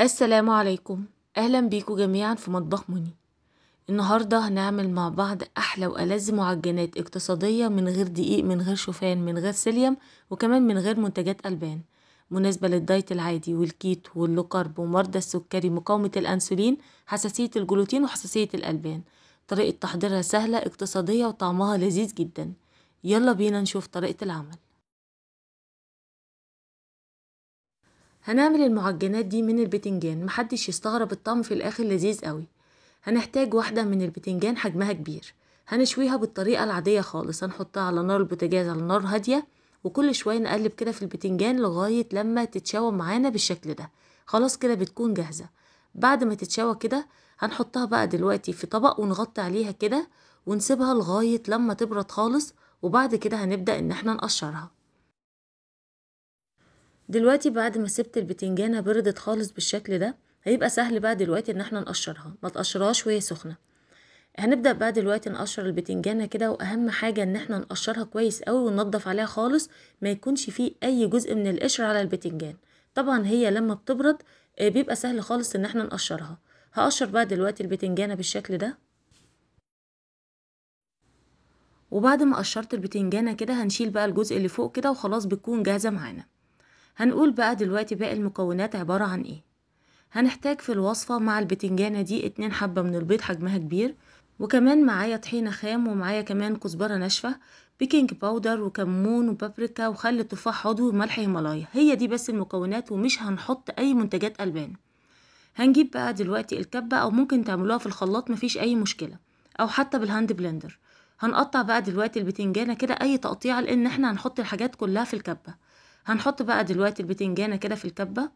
السلام عليكم أهلا بيكم جميعا في مطبخ مني النهاردة هنعمل مع بعض أحلى وألذ معجنات اقتصادية من غير دقيق من غير شوفان من غير سيليوم وكمان من غير منتجات ألبان مناسبة للدايت العادي والكيت واللوكارب ومرضى السكري مقاومة الأنسولين حساسية الجلوتين وحساسية الألبان طريقة تحضيرها سهلة اقتصادية وطعمها لذيذ جدا يلا بينا نشوف طريقة العمل هنعمل المعجنات دي من البتنجان محدش يستغرب الطعم في الاخر لذيذ قوي هنحتاج واحدة من البتنجان حجمها كبير هنشويها بالطريقة العادية خالص هنحطها على نار البوتاجاز على نار هادية وكل شوية نقلب كده في البتنجان لغاية لما تتشوى معانا بالشكل ده خلاص كده بتكون جاهزة بعد ما تتشوى كده هنحطها بقى دلوقتي في طبق ونغطي عليها كده ونسيبها لغاية لما تبرد خالص وبعد كده هنبدأ ان احنا نقشرها دلوقتي بعد ما سبت البتنجانه بردت خالص بالشكل ده هيبقى سهل بقى دلوقتي ان احنا نقشرها ما تقشرهاش وهي سخنه هنبدا بقى دلوقتي نقشر البتنجانه كده واهم حاجه ان احنا نقشرها كويس قوي وننضف عليها خالص ما يكونش فيه اي جزء من القشر على البتنجان طبعا هي لما بتبرد آه، بيبقى سهل خالص ان احنا نقشرها هقشر بقى دلوقتي البتنجانه بالشكل ده وبعد ما قشرت البتنجانه كده هنشيل بقى الجزء اللي فوق كده وخلاص بتكون جاهزه معانا هنقول بقى دلوقتي باقي المكونات عبارة عن ايه هنحتاج في الوصفة مع البتنجانة دي اتنين حبة من البيض حجمها كبير وكمان معايا طحينة خام ومعايا كمان كزبرة ناشفة بيكنج باودر وكمون وبابريكا وخل تفاح عضوي وملح هيمالايا هي دي بس المكونات ومش هنحط اي منتجات ألبان هنجيب بقى دلوقتي الكبة او ممكن تعملوها في الخلاط مفيش اي مشكلة او حتى بالهاند بلندر هنقطع بقى دلوقتي البتنجانة كده اي تقطيع لان احنا هنحط الحاجات كلها في الكبة هنحط بقى دلوقتي البتنجانة كده في الكبة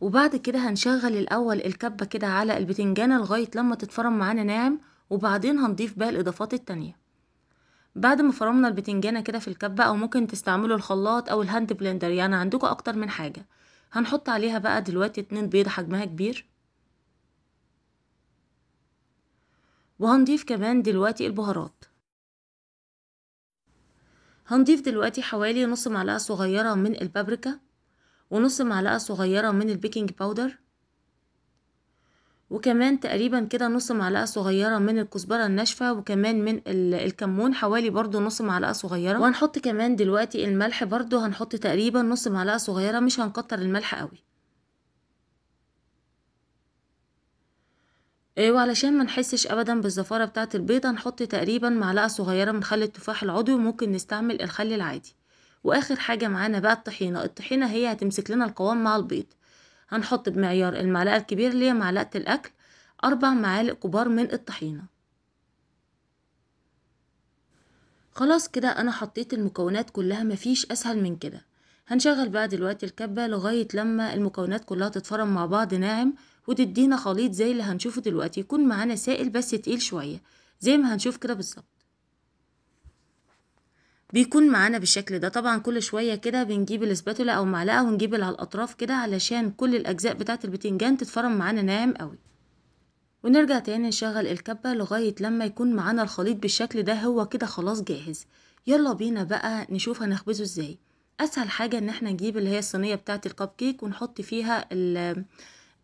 وبعد كده هنشغل الأول الكبة كده على البتنجانة لغاية لما تتفرم معانا ناعم وبعدين هنضيف بقى الإضافات التانية بعد ما فرمنا البتنجانة كده في الكبة أو ممكن تستعملوا الخلاط أو الهاند بلندر يعني عندكم أكتر من حاجة هنحط عليها بقى دلوقتي اتنين بيض حجمها كبير وهنضيف كمان دلوقتي البهارات هنضيف دلوقتي حوالي نص معلقة صغيرة من البابريكا ونص معلقة صغيرة من البيكنج باودر وكمان تقريبا كده نص معلقة صغيرة من الكزبرة الناشفة وكمان من الكمون حوالي برضو نص معلقة صغيرة وهنحط كمان دلوقتي الملح برضو هنحط تقريبا نص معلقة صغيرة مش هنكتر الملح قوي إيه، وعلشان ما نحسش ابدا بالزفاره بتاعه البيضه نحط تقريبا معلقه صغيره من خل التفاح العضوي وممكن نستعمل الخل العادي واخر حاجه معانا بقى الطحينه الطحينه هي هتمسك لنا القوام مع البيض هنحط بمعيار المعلقه الكبيره اللي هي معلقه الاكل اربع معالق كبار من الطحينه خلاص كده انا حطيت المكونات كلها مفيش اسهل من كده هنشغل بقى دلوقتي الكبه لغايه لما المكونات كلها تتفرم مع بعض ناعم وتدينا خليط زي اللي هنشوفه دلوقتي يكون معانا سائل بس تقيل شوية زي ما هنشوف كده بالظبط بيكون معانا بالشكل ده طبعا كل شوية كده بنجيب الاسباتولا او معلقة ونجيب على الاطراف كده علشان كل الاجزاء بتاعة البتنجان تتفرم معانا ناعم قوي ونرجع تاني نشغل الكبة لغاية لما يكون معانا الخليط بالشكل ده هو كده خلاص جاهز يلا بينا بقى نشوف هنخبزه ازاي اسهل حاجة ان احنا نجيب اللي هي الصينية بتاعة الكب كيك ونحط فيها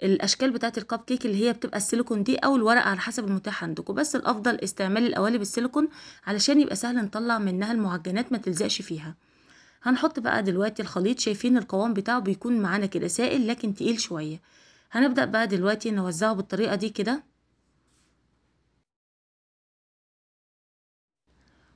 الاشكال بتاعه الكب كيك اللي هي بتبقى السيليكون دي او الورقه على حسب المتاح عندكم بس الافضل استعمال القوالب السيليكون علشان يبقى سهل نطلع منها المعجنات ما تلزقش فيها هنحط بقى دلوقتي الخليط شايفين القوام بتاعه بيكون معانا كده سائل لكن تقيل شويه هنبدا بقى دلوقتي نوزعه بالطريقه دي كده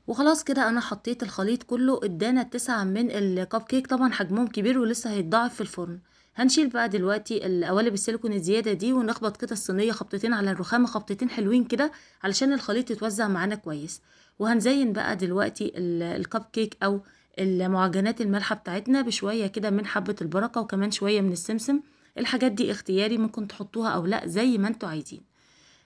وخلاص كده انا حطيت الخليط كله ادانا تسعة من الكب كيك طبعا حجمهم كبير ولسه هيتضاعف في الفرن هنشيل بقى دلوقتي القوالب السيليكون الزياده دي ونخبط كده الصينيه خبطتين على الرخامه خبطتين حلوين كده علشان الخليط يتوزع معانا كويس وهنزين بقى دلوقتي الكب كيك او المعجنات المالحه بتاعتنا بشويه كده من حبه البركه وكمان شويه من السمسم الحاجات دي اختياري ممكن تحطوها او لا زي ما انتوا عايزين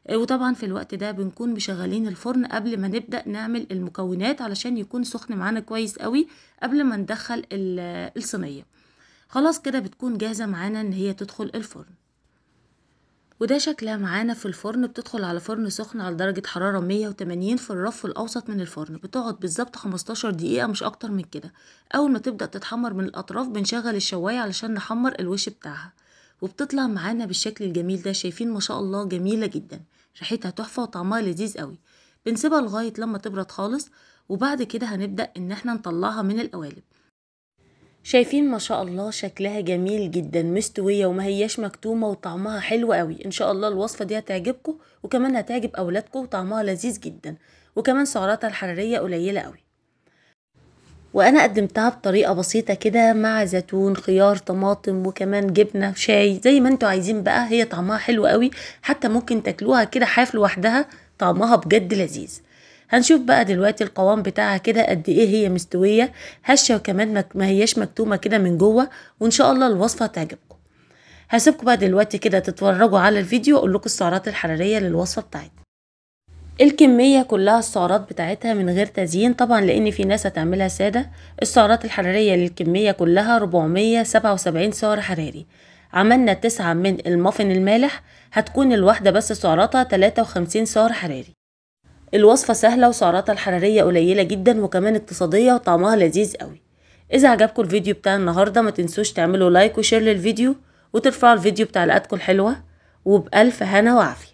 آه، وطبعا في الوقت ده بنكون مشغلين الفرن قبل ما نبدا نعمل المكونات علشان يكون سخن معانا كويس قوي قبل ما ندخل الصينيه خلاص كده بتكون جاهزة معانا ان هي تدخل الفرن وده شكلها معانا في الفرن بتدخل على فرن سخن على درجة حرارة 180 في الرف الأوسط من الفرن بتقعد بالظبط 15 دقيقة مش أكتر من كده أول ما تبدأ تتحمر من الأطراف بنشغل الشواية علشان نحمر الوش بتاعها وبتطلع معانا بالشكل الجميل ده شايفين ما شاء الله جميلة جدا ريحتها تحفة وطعمها لذيذ قوي بنسيبها لغاية لما تبرد خالص وبعد كده هنبدأ ان احنا نطلعها من القوالب شايفين ما شاء الله شكلها جميل جدا مستوية وما هياش مكتومة وطعمها حلو قوي ان شاء الله الوصفة دي هتعجبكم وكمان هتعجب اولادكم وطعمها لذيذ جدا وكمان سعراتها الحرارية قليلة قوي وانا قدمتها بطريقة بسيطة كده مع زيتون خيار طماطم وكمان جبنة شاي زي ما انتوا عايزين بقى هي طعمها حلو قوي حتى ممكن تاكلوها كده حاف لوحدها طعمها بجد لذيذ هنشوف بقى دلوقتي القوام بتاعها كده قد ايه هي مستويه هشه وكمان ما هيش مكتومه كده من جوه وان شاء الله الوصفه هتعجبكم هسيبكم بقى دلوقتي كده تتفرجوا على الفيديو واقول لكم السعرات الحراريه للوصفه بتاعتنا الكمية كلها السعرات بتاعتها من غير تزيين طبعا لان في ناس هتعملها سادة السعرات الحرارية للكمية كلها 477 سعر حراري عملنا تسعة من المافن المالح هتكون الواحدة بس سعراتها 53 سعر حراري الوصفة سهلة وسعراتها الحرارية قليلة جدا وكمان اقتصادية وطعمها لذيذ قوي إذا عجبكم الفيديو بتاع النهاردة ما تنسوش تعملوا لايك وشير للفيديو وترفعوا الفيديو بتاع لقاتكم الحلوة وبألف هنا وعافية